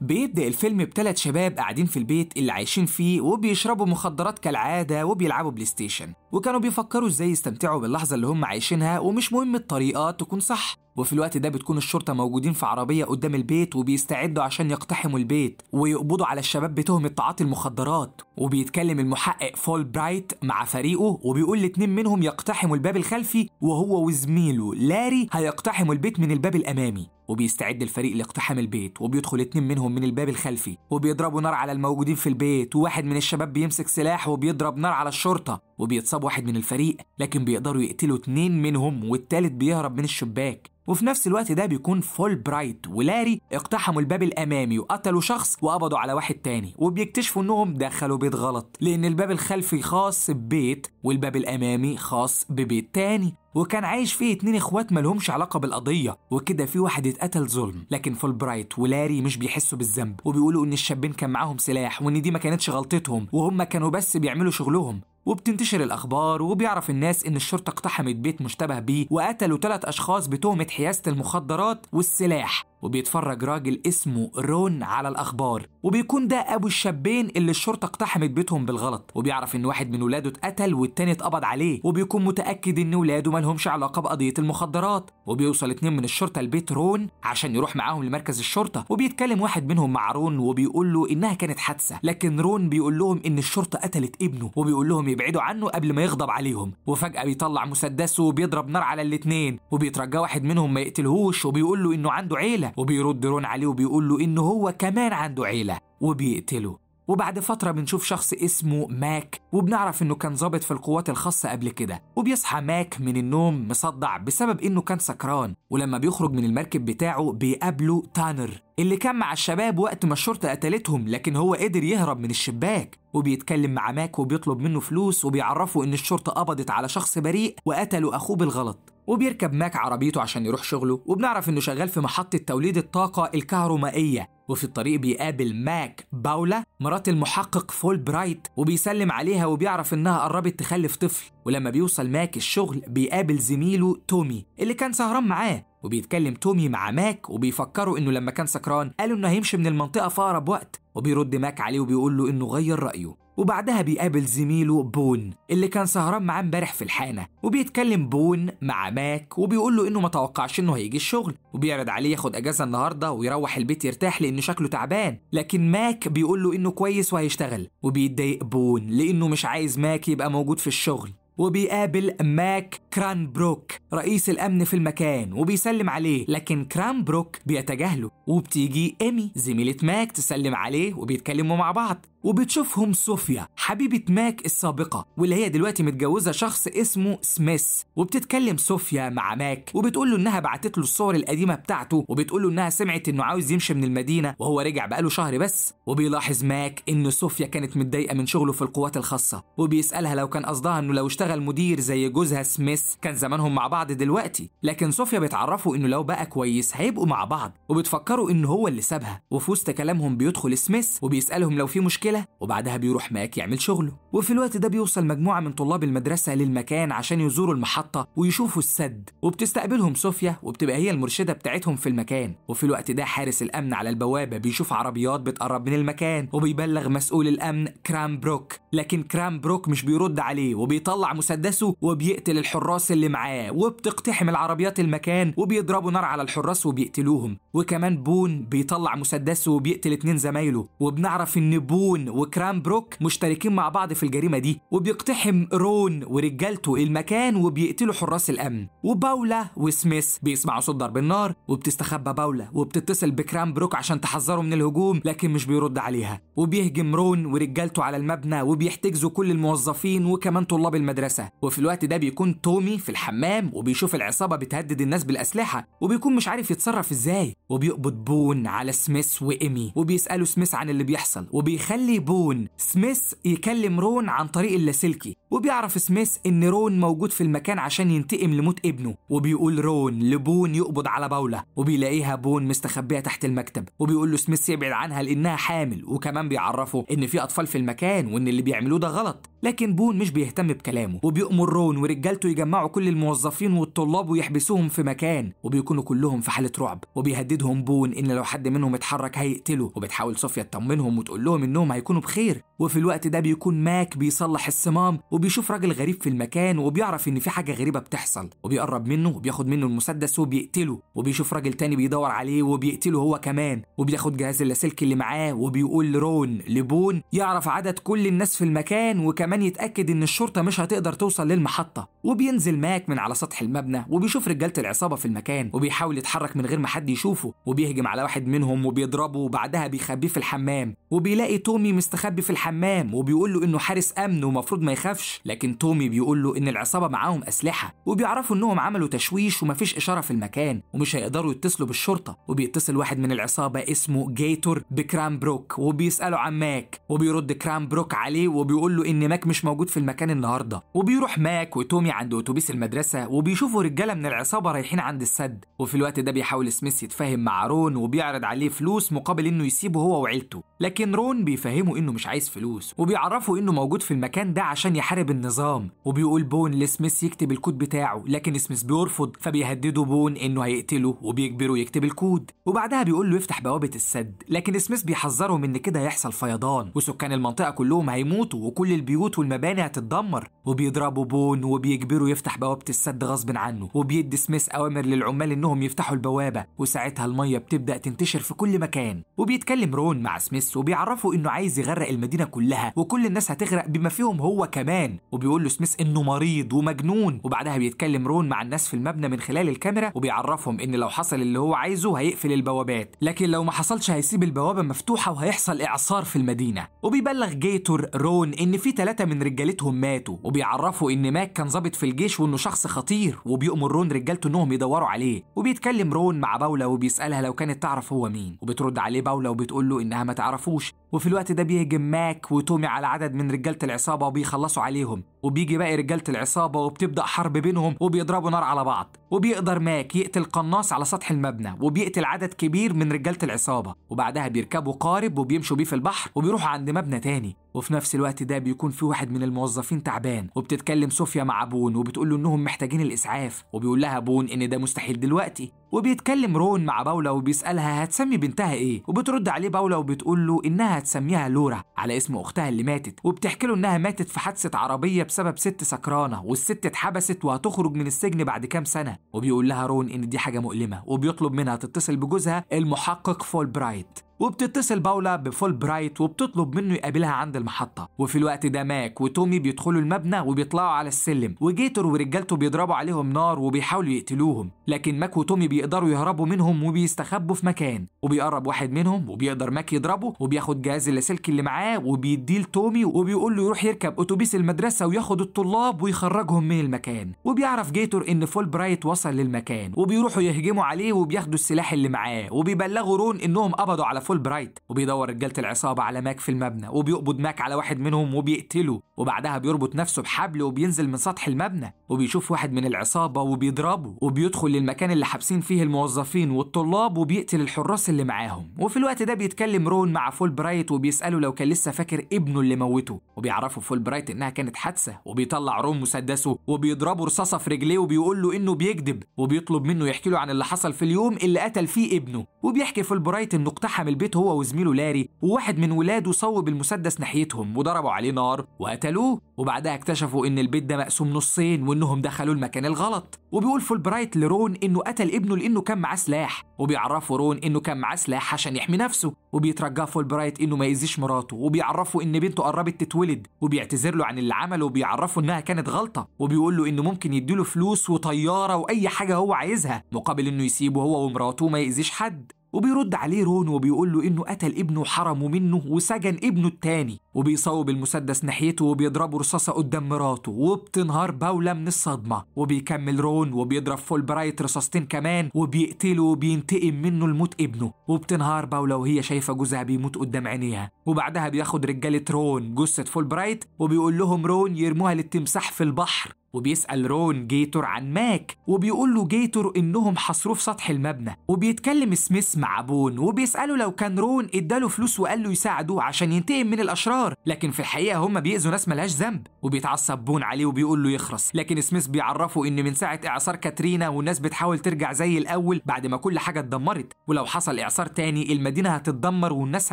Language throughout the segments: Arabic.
بيبدأ الفيلم بتلات شباب قاعدين في البيت اللي عايشين فيه وبيشربوا مخدرات كالعادة وبيلعبوا بلاي ستيشن وكانوا بيفكروا ازاي يستمتعوا باللحظة اللي هم عايشينها ومش مهم الطريقة تكون صح وفي الوقت ده بتكون الشرطة موجودين في عربية قدام البيت وبيستعدوا عشان يقتحموا البيت ويقبضوا على الشباب بتهمة تعاطي المخدرات وبيتكلم المحقق فول برايت مع فريقه وبيقول الاتنين منهم يقتحموا الباب الخلفي وهو وزميله لاري هيقتحموا البيت من الباب الأمامي وبيستعد الفريق لاقتحام البيت وبيدخل اتنين منهم من الباب الخلفي وبيضربوا نار على الموجودين في البيت وواحد من الشباب بيمسك سلاح وبيضرب نار على الشرطة وبيتصاب واحد من الفريق لكن بيقدروا يقتلوا اتنين منهم والتالت بيهرب من الشباك وفي نفس الوقت ده بيكون فول برايت ولاري اقتحموا الباب الامامي وقتلوا شخص وقبضوا على واحد تاني وبيكتشفوا انهم دخلوا بيت غلط لان الباب الخلفي خاص ببيت والباب الامامي خاص ببيت تاني وكان عايش فيه اتنين اخوات ملهمش علاقه بالقضيه وكده في واحد اتقتل ظلم لكن فول برايت ولاري مش بيحسوا بالذنب وبيقولوا ان الشابين كان معاهم سلاح وان دي ما كانتش غلطتهم وهم كانوا بس بيعملوا شغلهم وبتنتشر الأخبار وبيعرف الناس إن الشرطة اقتحمت بيت مشتبه بيه وقتلوا ثلاث أشخاص بتهمة حيازة المخدرات والسلاح وبيتفرج راجل اسمه رون على الأخبار وبيكون ده أبو الشابين اللي الشرطة اقتحمت بيتهم بالغلط وبيعرف إن واحد من ولاده اتقتل والتاني اتقبض عليه وبيكون متأكد إن ولاده مالهمش علاقة بقضية المخدرات وبيوصل اتنين من الشرطة لبيت رون عشان يروح معاهم لمركز الشرطة وبيتكلم واحد منهم مع رون وبيقول له إنها كانت حادثة لكن رون بيقول لهم إن الشرطة قتلت ابنه وبيقول لهم يبعدوا عنه قبل ما يغضب عليهم وفجأة بيطلع مسدسه وبيضرب نار على الاتنين وبيترجى واحد منهم ما يقتلهوش وبيقول له إنه عنده عيلة وبيرد رون عليه وبيقول له إن هو كمان عنده عيلة وبيقتله وبعد فترة بنشوف شخص اسمه ماك وبنعرف إنه كان ظابط في القوات الخاصة قبل كده وبيصحى ماك من النوم مصدع بسبب إنه كان سكران ولما بيخرج من المركب بتاعه بيقابله تانر اللي كان مع الشباب وقت ما الشرطة قتلتهم لكن هو قدر يهرب من الشباك وبيتكلم مع ماك وبيطلب منه فلوس وبيعرفه إن الشرطة قبضت على شخص بريء وقتلوا أخوه بالغلط وبيركب ماك عربيته عشان يروح شغله وبنعرف إنه شغال في محطة توليد الطاقة الكهرومائية وفي الطريق بيقابل ماك باولا مرات المحقق فول برايت وبيسلم عليها وبيعرف إنها قربت تخلف طفل ولما بيوصل ماك الشغل بيقابل زميله تومي اللي كان سهران معاه وبيتكلم تومي مع ماك وبيفكروا انه لما كان سكران قالوا انه هيمشي من المنطقه في اقرب وقت وبيرد ماك عليه وبيقول له انه غير رايه وبعدها بيقابل زميله بون اللي كان سهران معاه امبارح في الحانه وبيتكلم بون مع ماك وبيقول له انه ما توقعش انه هيجي الشغل وبيعرض عليه ياخد اجازه النهارده ويروح البيت يرتاح لانه شكله تعبان لكن ماك بيقول له انه كويس وهيشتغل وبيتضايق بون لانه مش عايز ماك يبقى موجود في الشغل وبيقابل ماك كرانبروك رئيس الأمن في المكان وبيسلم عليه لكن كرانبروك بيتجاهله وبتيجي ايمي زميلة ماك تسلم عليه وبيتكلموا مع بعض وبتشوفهم صوفيا حبيبة ماك السابقة واللي هي دلوقتي متجوزة شخص اسمه سميث وبتتكلم صوفيا مع ماك وبتقول له انها بعتت له الصور القديمة بتاعته وبتقول له انها سمعت انه عاوز يمشي من المدينة وهو رجع بقاله شهر بس وبيلاحظ ماك ان صوفيا كانت متضايقة من شغله في القوات الخاصة وبيسألها لو كان قصدها انه لو اشتغل مدير زي جوزها سميث كان زمانهم مع بعض دلوقتي لكن صوفيا بتعرفه انه لو بقى كويس هيبقوا مع بعض وبتفكر بيفكروا إن هو اللي سابها وفي وسط كلامهم بيدخل سميث وبيسألهم لو في مشكلة وبعدها بيروح ماك يعمل شغله وفي الوقت ده بيوصل مجموعة من طلاب المدرسة للمكان عشان يزوروا المحطة ويشوفوا السد وبتستقبلهم صوفيا وبتبقى هي المرشدة بتاعتهم في المكان وفي الوقت ده حارس الأمن على البوابة بيشوف عربيات بتقرب من المكان وبيبلغ مسؤول الأمن كرام بروك لكن كرام بروك مش بيرد عليه وبيطلع مسدسه وبيقتل الحراس اللي معاه وبتقتحم العربيات المكان وبيضربوا نار على الحراس وبيقتلوهم وكمان بون بيطلع مسدسه وبيقتل اتنين زمايله وبنعرف ان بون وكرام بروك مشتركين مع بعض في الجريمه دي وبيقتحم رون ورجالته المكان وبيقتلوا حراس الامن وباولا وسميث بيسمعوا صوت ضرب النار وبتستخبى باولا وبتتصل بكرام بروك عشان تحذره من الهجوم لكن مش بيرد عليها وبيهجم رون ورجالته على المبنى وبيحتجزوا كل الموظفين وكمان طلاب المدرسه وفي الوقت ده بيكون تومي في الحمام وبيشوف العصابه بتهدد الناس بالاسلحه وبيكون مش عارف يتصرف ازاي وبيقبض بتبون على سميث وإيمي وبيسألوا سميث عن اللي بيحصل وبيخلي بون سميث يكلم رون عن طريق اللاسلكي وبيعرف سميث إن رون موجود في المكان عشان ينتقم لموت ابنه وبيقول رون لبون يقبض على باولا وبيلاقيها بون مستخبية تحت المكتب وبيقول له سميث يبعد عنها لأنها حامل وكمان بيعرفه إن في أطفال في المكان وإن اللي بيعملوه ده غلط لكن بون مش بيهتم بكلامه وبيأمر رون ورجالته يجمعوا كل الموظفين والطلاب ويحبسوهم في مكان وبيكونوا كلهم في حالة رعب وبيهددهم بون وبتخون ان لو حد منهم اتحرك هيقتله وبتحاول صوفيا تطمنهم وتقول لهم انهم هيكونوا بخير وفي الوقت ده بيكون ماك بيصلح الصمام وبيشوف راجل غريب في المكان وبيعرف ان في حاجه غريبه بتحصل وبيقرب منه وبياخد منه المسدس وبيقتله وبيشوف راجل تاني بيدور عليه وبيقتله هو كمان وبياخد جهاز اللاسلكي اللي معاه وبيقول لرون لبون يعرف عدد كل الناس في المكان وكمان يتاكد ان الشرطه مش هتقدر توصل للمحطه وبينزل ماك من على سطح المبنى وبيشوف رجاله العصابه في المكان وبيحاول يتحرك من غير ما حد يشوفه وبيه بيهجم على واحد منهم وبيضربه وبعدها بيخبيه في الحمام وبيلاقي تومي مستخبي في الحمام وبيقول له انه حارس امن ومفروض ما يخافش لكن تومي بيقول له ان العصابه معاهم اسلحه وبيعرفوا انهم عملوا تشويش ومفيش اشاره في المكان ومش هيقدروا يتصلوا بالشرطه وبيتصل واحد من العصابه اسمه جيتور بكرام بروك وبيساله عن ماك وبيرد كرام بروك عليه وبيقول له ان ماك مش موجود في المكان النهارده وبيروح ماك وتومي عند اتوبيس المدرسه وبيشوفوا رجاله من العصابه رايحين عند السد وفي الوقت ده بيحاول سميث يتفاهم مع رو رون وبيعرض عليه فلوس مقابل انه يسيبه هو وعيلته لكن رون بيفهمه انه مش عايز فلوس وبيعرفه انه موجود في المكان ده عشان يحارب النظام وبيقول بون لسميث يكتب الكود بتاعه لكن سميث بيرفض فبيهدده بون انه هيقتله وبيجبره يكتب الكود وبعدها بيقول له يفتح بوابه السد لكن سميث بيحذرهم ان كده هيحصل فيضان وسكان المنطقه كلهم هيموتوا وكل البيوت والمباني هتتدمر وبيضربوا بون وبيجبره يفتح بوابه السد غصب عنه وبيدي سميث اوامر للعمال انهم يفتحوا البوابه وساعتها الميه بتبدأ تنتشر في كل مكان وبيتكلم رون مع سميث وبيعرفه إنه عايز يغرق المدينة كلها وكل الناس هتغرق بما فيهم هو كمان وبيقول له سميث إنه مريض ومجنون وبعدها بيتكلم رون مع الناس في المبنى من خلال الكاميرا وبيعرفهم إن لو حصل اللي هو عايزه هيقفل البوابات لكن لو ما حصلش هيسيب البوابة مفتوحة وهيحصل إعصار في المدينة وبيبلغ جيتور رون إن في ثلاثة من رجالتهم ماتوا وبيعرفوا إن ماك كان ظابط في الجيش وإنه شخص خطير وبيؤمر رون رجالته إنهم يدوروا عليه وبيتكلم رون مع باولا وبيسألها لو كانت تعرف هو مين وبترد عليه باولا وبتقول له انها ما تعرفوش وفي الوقت ده بيهجم ماك وتومي على عدد من رجالة العصابة وبيخلصوا عليهم وبيجي باقي رجالة العصابة وبتبدأ حرب بينهم وبيضربوا نار على بعض وبيقدر ماك يقتل قناص على سطح المبنى وبيقتل عدد كبير من رجالة العصابة وبعدها بيركبوا قارب وبيمشوا بيه في البحر وبيروحوا عند مبنى تاني وفي نفس الوقت ده بيكون في واحد من الموظفين تعبان وبتتكلم صوفيا مع بون وبتقول له انهم محتاجين الاسعاف وبيقول لها بون ان ده مستحيل دلوقتي وبيتكلم رون مع باولا وبيسالها هتسمي بنتها ايه وبترد عليه باولا وبتقول له انها هتسميها لورا على اسم اختها اللي ماتت وبتحكي له انها ماتت في حادثه عربيه بسبب ست سكرانه والست اتحبست وهتخرج من السجن بعد كام سنه وبيقول لها رون ان دي حاجه مؤلمه وبيطلب منها تتصل بجوزها المحقق فول برايت وبتتصل باولا بفول برايت وبتطلب منه يقابلها عند المحطة وفي الوقت ده ماك وتومي بيدخلوا المبنى وبيطلعوا على السلم وجيتور ورجالته بيضربوا عليهم نار وبيحاولوا يقتلوهم لكن ماك وتومي بيقدروا يهربوا منهم وبيستخبوا في مكان وبيقرب واحد منهم وبيقدر ماك يضربه وبياخد جهاز اللاسلكي اللي معاه وبيديه لتومي وبيقول له يروح يركب اتوبيس المدرسة وياخد الطلاب ويخرجهم من المكان وبيعرف جيتور ان فول برايت وصل للمكان وبيروحوا يهجموا عليه وبياخدوا السلاح اللي معاه وبيبلغوا رون انهم قبضوا على فول برايت وبيدور رجاله العصابه على ماك في المبنى وبيقبض ماك على واحد منهم وبيقتله وبعدها بيربط نفسه بحبل وبينزل من سطح المبنى وبيشوف واحد من العصابه وبيضربه وبيدخل للمكان اللي حابسين فيه الموظفين والطلاب وبيقتل الحراس اللي معاهم وفي الوقت ده بيتكلم رون مع فول برايت وبيساله لو كان لسه فاكر ابنه اللي موته وبيعرفه فول برايت انها كانت حادثه وبيطلع رون مسدسه وبيضربه رصاصه في رجليه وبيقول له انه بيكذب وبيطلب منه يحكي له عن اللي حصل في اليوم اللي قتل فيه ابنه وبيحكي فول برايت انه اقتحم البيت هو وزميله لاري وواحد من ولاده صوب المسدس ناحيتهم وضربوا عليه نار وقتلوه وبعدها اكتشفوا ان البيت ده مقسوم نصين وانهم دخلوا المكان الغلط وبيقول فولبرايت لرون انه قتل ابنه لانه كان معاه سلاح وبيعرفوا رون انه كان معاه سلاح عشان يحمي نفسه وبيترجاه فولبرايت انه ما يأذيش مراته وبيعرفوا ان بنته قربت تتولد وبيعتذر له عن اللي عمله وبيعرفه انها كانت غلطه وبيقول له انه ممكن يديله فلوس وطياره واي حاجه هو عايزها مقابل انه يسيبه هو ومراته وما يأذيش حد وبيرد عليه رون وبيقول له انه قتل ابنه وحرمه منه وسجن ابنه التاني وبيصوب المسدس ناحيته وبيضربه رصاصه قدام مراته وبتنهار باوله من الصدمه وبيكمل رون وبيضرب فولبرايت رصاصتين كمان وبيقتله وبينتقم منه لموت ابنه وبتنهار باوله وهي شايفه جوزها بيموت قدام عينيها وبعدها بياخد رجاله رون جثه فولبرايت وبيقول لهم رون يرموها للتمساح في البحر وبيسأل رون جيتور عن ماك وبيقول له جيتور إنهم حصروه في سطح المبنى وبيتكلم سميث مع بون وبيسأله لو كان رون اداله فلوس وقال له يساعدوه عشان ينتقم من الأشرار لكن في الحقيقة هم بيأذوا ناس ملهاش ذنب وبيتعصب بون عليه وبيقول له يخرس لكن سميث بيعرفه إن من ساعة إعصار كاترينا والناس بتحاول ترجع زي الأول بعد ما كل حاجة اتدمرت ولو حصل إعصار تاني المدينة هتتدمر والناس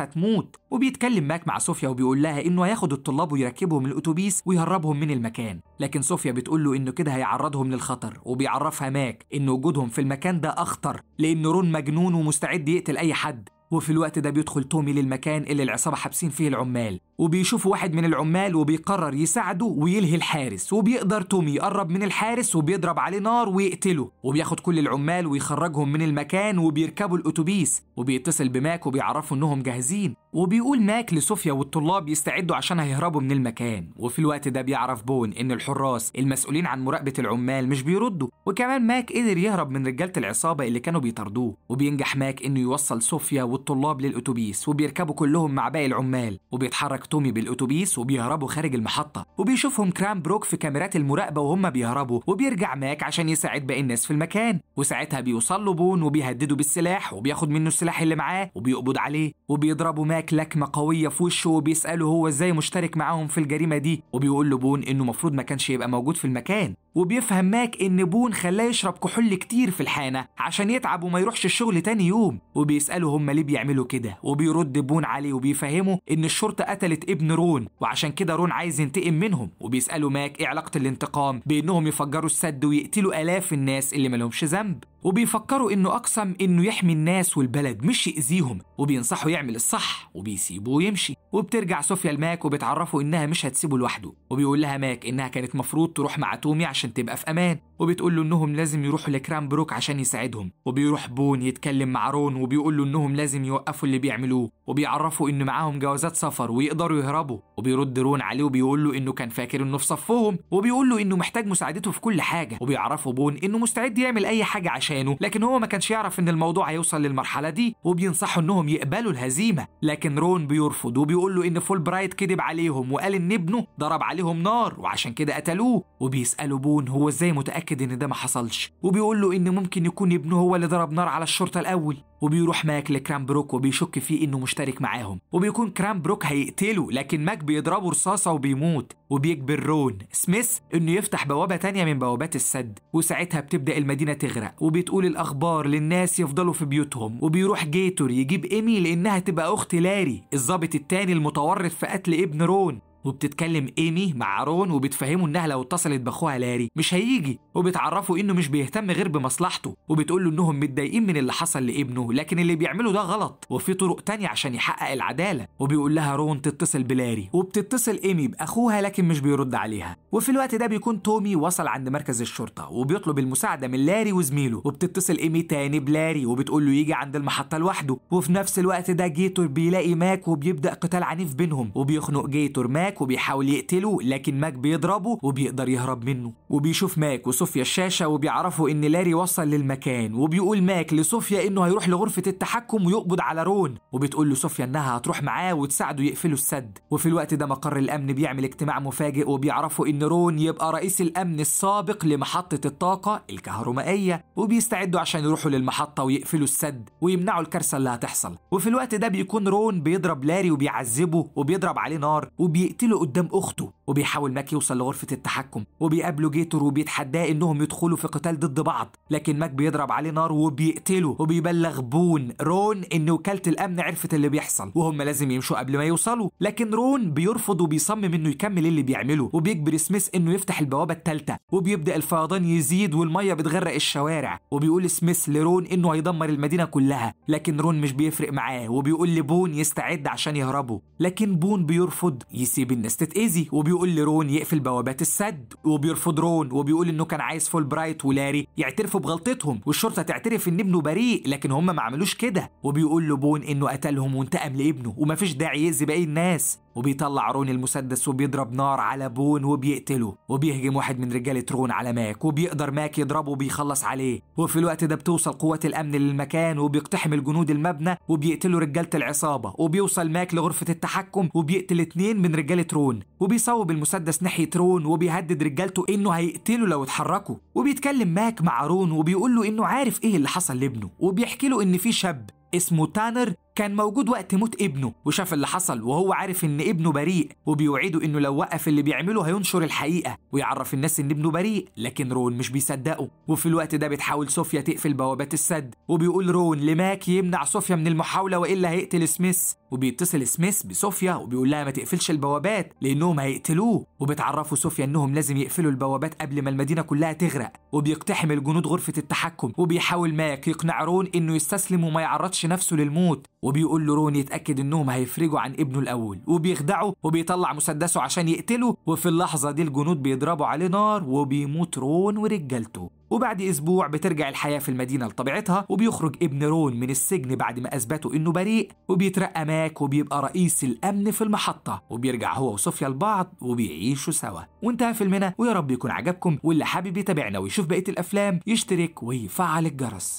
هتموت وبيتكلم ماك مع صوفيا وبيقول لها إنه هياخد الطلاب ويركبهم الأتوبيس ويهربهم من المكان لكن صوفيا بتقول له انه كده هيعرضهم للخطر وبيعرفها ماك ان وجودهم في المكان ده اخطر لان رون مجنون ومستعد يقتل اي حد وفي الوقت ده بيدخل تومي للمكان اللي العصابة حابسين فيه العمال وبيشوف واحد من العمال وبيقرر يساعده ويلهي الحارس وبيقدر تومي يقرب من الحارس وبيضرب عليه نار ويقتله وبياخد كل العمال ويخرجهم من المكان وبيركبوا الأتوبيس وبيتصل بماك وبيعرفوا إنهم جاهزين وبيقول ماك لصوفيا والطلاب يستعدوا عشان هيهربوا من المكان وفي الوقت ده بيعرف بون إن الحراس المسؤولين عن مراقبة العمال مش بيردوا وكمان ماك قدر يهرب من رجالة العصابة اللي كانوا بيطاردوه وبينجح ماك إنه يوصل صوفيا الطلاب للأتوبيس وبيركبوا كلهم مع باقي العمال وبيتحرك تومي بالأتوبيس وبيهربوا خارج المحطة وبيشوفهم كرام بروك في كاميرات المراقبة وهم بيهربوا وبيرجع ماك عشان يساعد باقي الناس في المكان وساعتها بيوصل له بون وبيهدده بالسلاح وبياخد منه السلاح اللي معاه وبيقبض عليه وبيضربوا ماك لكمة قوية في وشه وبيسأله هو ازاي مشترك معاهم في الجريمة دي وبيقول له بون انه المفروض ما كانش يبقى موجود في المكان وبيفهم ماك إن بون خلاه يشرب كحول كتير في الحانة عشان يتعب وما يروحش الشغل تاني يوم وبيسأله هما ليه بيعملوا كده وبيرد بون عليه وبيفهمه إن الشرطة قتلت ابن رون وعشان كده رون عايز ينتقم منهم وبيسأله ماك إيه علاقة الانتقام بإنهم يفجروا السد ويقتلوا آلاف الناس اللي ملهمش ذنب وبيفكروا إنه أقسم إنه يحمي الناس والبلد مش يأذيهم وبينصحوا يعمل الصح وبيسيبوه ويمشي وبترجع صوفيا لماك وبتعرفه إنها مش هتسيبه لوحده وبيقول لها ماك إنها كانت مفروض تروح مع تومي عشان تبقى في أمان وبتقول له انهم لازم يروحوا لكرام بروك عشان يساعدهم وبيروح بون يتكلم مع رون وبيقول له انهم لازم يوقفوا اللي بيعملوه وبيعرفوا ان معاهم جوازات سفر ويقدروا يهربوا وبيرد رون عليه وبيقول له انه كان فاكر انه في صفهم وبيقول له انه محتاج مساعدته في كل حاجه وبيعرفوا بون انه مستعد يعمل اي حاجه عشانه لكن هو ما كانش يعرف ان الموضوع هيوصل للمرحله دي وبينصحوا انهم يقبلوا الهزيمه لكن رون بيرفض وبيقول له ان فول برايت كذب عليهم وقال ان ابنه ضرب عليهم نار وعشان كده قتلوه وبيسالوا بون هو ازاي متاكد متأكد إن ده ما حصلش وبيقول له إن ممكن يكون ابنه هو اللي ضرب نار على الشرطة الأول وبيروح ماك بروك وبيشك فيه إنه مشترك معاهم وبيكون بروك هيقتله لكن ماك بيضربه رصاصة وبيموت وبيجبر رون سميث إنه يفتح بوابة تانية من بوابات السد وساعتها بتبدأ المدينة تغرق وبتقول الأخبار للناس يفضلوا في بيوتهم وبيروح جيتور يجيب إيمي لأنها تبقى أخت لاري الظابط التاني المتورط في قتل ابن رون وبتتكلم ايمي مع رون وبتفهمه انها لو اتصلت باخوها لاري مش هيجي وبتعرفه انه مش بيهتم غير بمصلحته وبتقول له انهم متضايقين من اللي حصل لابنه لكن اللي بيعمله ده غلط وفي طرق تانية عشان يحقق العداله وبيقول لها رون تتصل بلاري وبتتصل ايمي باخوها لكن مش بيرد عليها وفي الوقت ده بيكون تومي وصل عند مركز الشرطه وبيطلب المساعده من لاري وزميله وبتتصل ايمي تاني بلاري وبتقول له يجي عند المحطه لوحده وفي نفس الوقت ده جيتور بيلاقي ماك وبيبدا قتال عنيف بينهم وبيخنق جيتور ماك ماك وبيحاول يقتله لكن ماك بيضربه وبيقدر يهرب منه وبيشوف ماك وصوفيا الشاشه وبيعرفوا ان لاري وصل للمكان وبيقول ماك لصوفيا انه هيروح لغرفه التحكم ويقبض على رون وبتقول لصوفيا انها هتروح معاه وتساعده يقفلوا السد وفي الوقت ده مقر الامن بيعمل اجتماع مفاجئ وبيعرفوا ان رون يبقى رئيس الامن السابق لمحطه الطاقه الكهرومائيه وبيستعدوا عشان يروحوا للمحطه ويقفلوا السد ويمنعوا الكارثه اللي هتحصل وفي الوقت ده بيكون رون بيضرب لاري وبيعذبه وبيضرب عليه نار وبيقتل يقتله قدام أخته وبيحاول ماك يوصل لغرفة التحكم وبيقابله جيتور وبيتحداه انهم يدخلوا في قتال ضد بعض لكن ماك بيضرب عليه نار وبيقتله وبيبلغ بون رون ان وكالة الامن عرفت اللي بيحصل وهم لازم يمشوا قبل ما يوصلوا لكن رون بيرفض وبيصمم انه يكمل اللي بيعمله وبيجبر سميث انه يفتح البوابة الثالثة وبيبدأ الفيضان يزيد والمية بتغرق الشوارع وبيقول سميث لرون انه هيدمر المدينة كلها لكن رون مش بيفرق معاه وبيقول لبون يستعد عشان يهربوا لكن بون بيرفض يسيب الناس تتأذي وبيقول بيقول لرون يقفل بوابات السد وبيرفض رون وبيقول انه كان عايز فول برايت ولاري يعترفوا بغلطتهم والشرطه تعترف ان ابنه بريء لكن هم ما عملوش كده وبيقول لبون انه قتلهم وانتقم لابنه ومفيش داعي يأذي باقي الناس وبيطلع رون المسدس وبيضرب نار على بون وبيقتله وبيهجم واحد من رجاله رون على ماك وبيقدر ماك يضربه وبيخلص عليه وفي الوقت ده بتوصل قوات الامن للمكان وبيقتحم الجنود المبنى وبيقتلوا رجاله العصابه وبيوصل ماك لغرفه التحكم وبيقتل اتنين من رجاله رون وبيصوب المسدس ناحيه رون وبيهدد رجالته انه هيقتله لو اتحركوا وبيتكلم ماك مع رون وبيقول له انه عارف ايه اللي حصل لابنه وبيحكي له ان في شاب اسمه تانر كان موجود وقت موت ابنه وشاف اللي حصل وهو عارف ان ابنه بريء وبيوعده انه لو وقف اللي بيعمله هينشر الحقيقه ويعرف الناس ان ابنه بريء لكن رون مش بيصدقه وفي الوقت ده بتحاول صوفيا تقفل بوابات السد وبيقول رون لماك يمنع صوفيا من المحاوله والا هيقتل سميث وبيتصل سميث بصوفيا وبيقول لها ما تقفلش البوابات لانهم هيقتلوه وبتعرفوا صوفيا انهم لازم يقفلوا البوابات قبل ما المدينه كلها تغرق وبيقتحم الجنود غرفه التحكم وبيحاول ماك يقنع رون انه يستسلم وما يعرضش نفسه للموت وبيقول له روني يتأكد إنهم هيفرجوا عن ابنه الأول وبيخدعه وبيطلع مسدسه عشان يقتله وفي اللحظة دي الجنود بيضربوا عليه نار وبيموت رون ورجالته وبعد أسبوع بترجع الحياة في المدينة لطبيعتها وبيخرج ابن رون من السجن بعد ما أثبتوا إنه بريء وبيترقى ماك وبيبقى رئيس الأمن في المحطة وبيرجع هو وصوفيا لبعض وبيعيشوا سوا وانتهى فيلمنا ويا رب يكون عجبكم واللي حابب يتابعنا ويشوف بقية الأفلام يشترك ويفعل الجرس